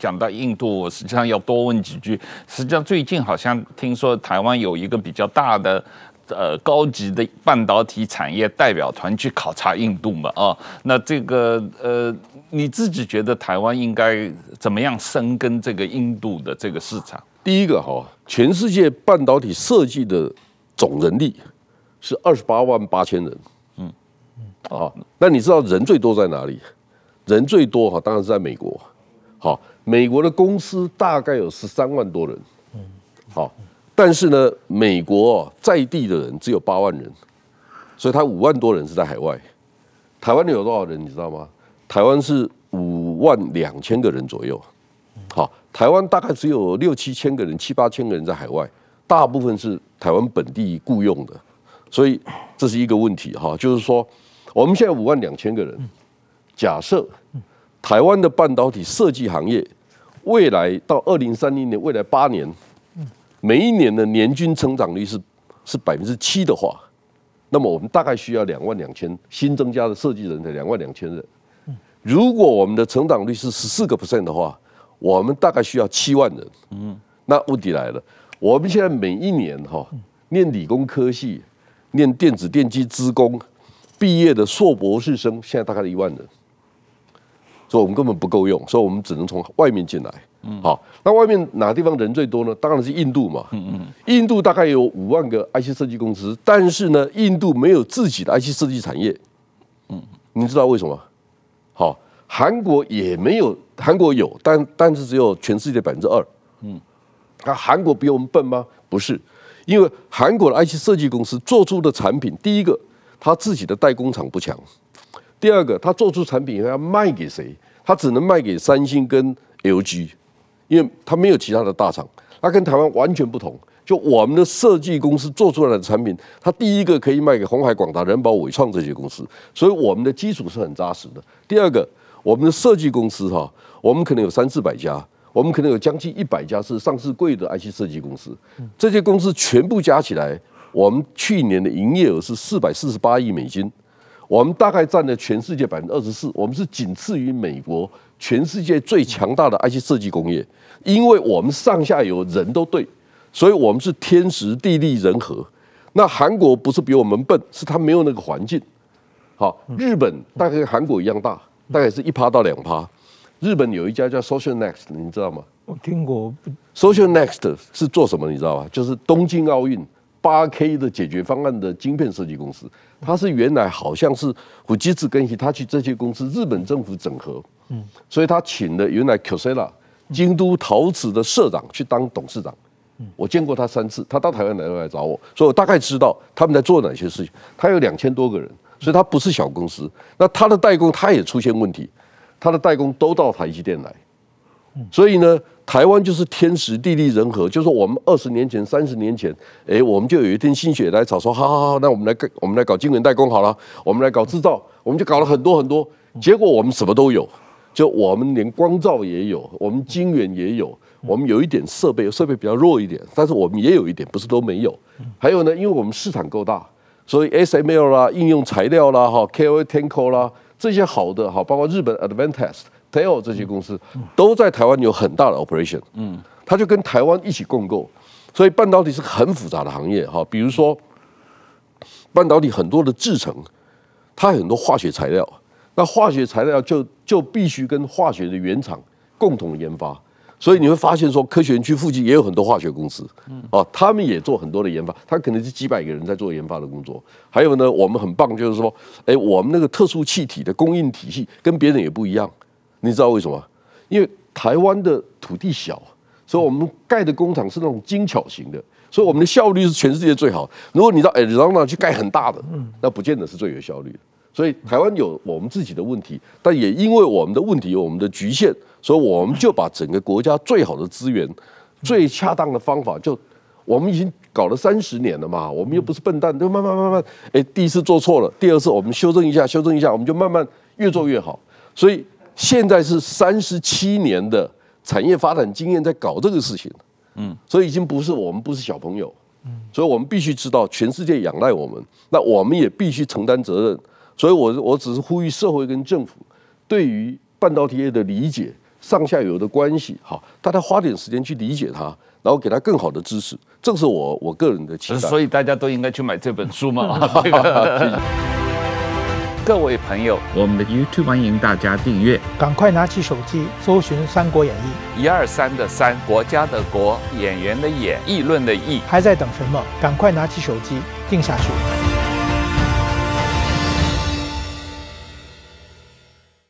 讲到印度，我实际上要多问几句。实际上最近好像听说台湾有一个比较大的，呃，高级的半导体产业代表团去考察印度嘛，啊，那这个呃，你自己觉得台湾应该怎么样深耕这个印度的这个市场？第一个哈，全世界半导体设计的总人力是二十八万八千人，嗯嗯啊，那你知道人最多在哪里？人最多哈，当然是在美国，好。美国的公司大概有十三万多人，嗯，好，但是呢，美国在地的人只有八万人，所以他五万多人是在海外。台湾有多少人你知道吗？台湾是五万两千个人左右，好，台湾大概只有六七千个人、七八千个人在海外，大部分是台湾本地雇佣的，所以这是一个问题哈，就是说我们现在五万两千个人，假设台湾的半导体设计行业。未来到二零三零年，未来八年，每一年的年均成长率是是百分之七的话，那么我们大概需要两万两千新增加的设计人才，两万两千人。如果我们的成长率是十四个 percent 的话，我们大概需要七万人。嗯，那问题来了，我们现在每一年哈，念理工科系、念电子电机之工毕业的硕博士生，现在大概一万人。所以我们根本不够用，所以我们只能从外面进来。好，那外面哪个地方人最多呢？当然是印度嘛。嗯嗯。印度大概有五万个 IC 设计公司，但是呢，印度没有自己的 IC 设计产业。嗯。你知道为什么？好，韩国也没有，韩国有，但但是只有全世界的百分之二。嗯。啊，韩国比我们笨吗？不是，因为韩国的 IC 设计公司做出的产品，第一个，他自己的代工厂不强。第二个，他做出产品要卖给谁？他只能卖给三星跟 LG，因为他没有其他的大厂。他跟台湾完全不同。就我们的设计公司做出来的产品，他第一个可以卖给红海、广达、人保、伟创这些公司，所以我们的基础是很扎实的。第二个，我们的设计公司哈，我们可能有三四百家，我们可能有将近一百家是上市贵的 IC 设计公司，这些公司全部加起来，我们去年的营业额是四百四十八亿美金。我们大概占了全世界百分之二十四，我们是仅次于美国，全世界最强大的 IC 设计工业。因为我们上下游人都对，所以我们是天时地利人和。那韩国不是比我们笨，是他没有那个环境。好，日本大概跟韩国一样大，大概是一趴到两趴。日本有一家叫 Social Next，你知道吗？我听过。Social Next 是做什么？你知道吗？就是东京奥运。八 K 的解决方案的晶片设计公司，它是原来好像是五机制更新，他去这些公司日本政府整合，嗯，所以他请了原来 k o s e l a 京都陶瓷的社长去当董事长，我见过他三次，他到台湾来来找我，所以我大概知道他们在做哪些事情。他有两千多个人，所以他不是小公司。那他的代工他也出现问题，他的代工都到台积电来，所以呢。台湾就是天时地利人和，就是我们二十年前、三十年前，哎，我们就有一天心血来潮，说好好好，那我们来，我们来搞晶圆代工好了，我们来搞制造，我们就搞了很多很多。结果我们什么都有，就我们连光照也有，我们晶圆也有，我们有一点设备，设备比较弱一点，但是我们也有一点，不是都没有。还有呢，因为我们市场够大，所以 SML 啦、应用材料啦、哈 k o t e n c o 啦这些好的哈，包括日本 Advantest。TEL 这些公司都在台湾有很大的 operation，嗯，他就跟台湾一起共构，所以半导体是很复杂的行业哈。比如说，半导体很多的制成，它很多化学材料，那化学材料就就必须跟化学的原厂共同研发。所以你会发现说，科学园区附近也有很多化学公司，嗯，哦，他们也做很多的研发，他可能是几百个人在做研发的工作。还有呢，我们很棒就是说，哎，我们那个特殊气体的供应体系跟别人也不一样。你知道为什么？因为台湾的土地小，所以我们盖的工厂是那种精巧型的，所以我们的效率是全世界最好。如果你到 Arizona 去盖很大的，嗯，那不见得是最有效率的。所以台湾有我们自己的问题，但也因为我们的问题、我们的局限，所以我们就把整个国家最好的资源、最恰当的方法，就我们已经搞了三十年了嘛，我们又不是笨蛋，就慢慢慢慢慢，哎，第一次做错了，第二次我们修正一下，修正一下，我们就慢慢越做越好，所以。现在是三十七年的产业发展经验在搞这个事情，嗯，所以已经不是我们不是小朋友，嗯，所以我们必须知道全世界仰赖我们，那我们也必须承担责任。所以，我我只是呼吁社会跟政府对于半导体业的理解、上下游的关系，好，大家花点时间去理解它，然后给他更好的支持，这是我我个人的期待。所以大家都应该去买这本书嘛，各位朋友，我们的 YouTube 欢迎大家订阅，赶快拿起手机搜寻《三国演义》一二三的三国家的国演员的演议论的议，还在等什么？赶快拿起手机定下去。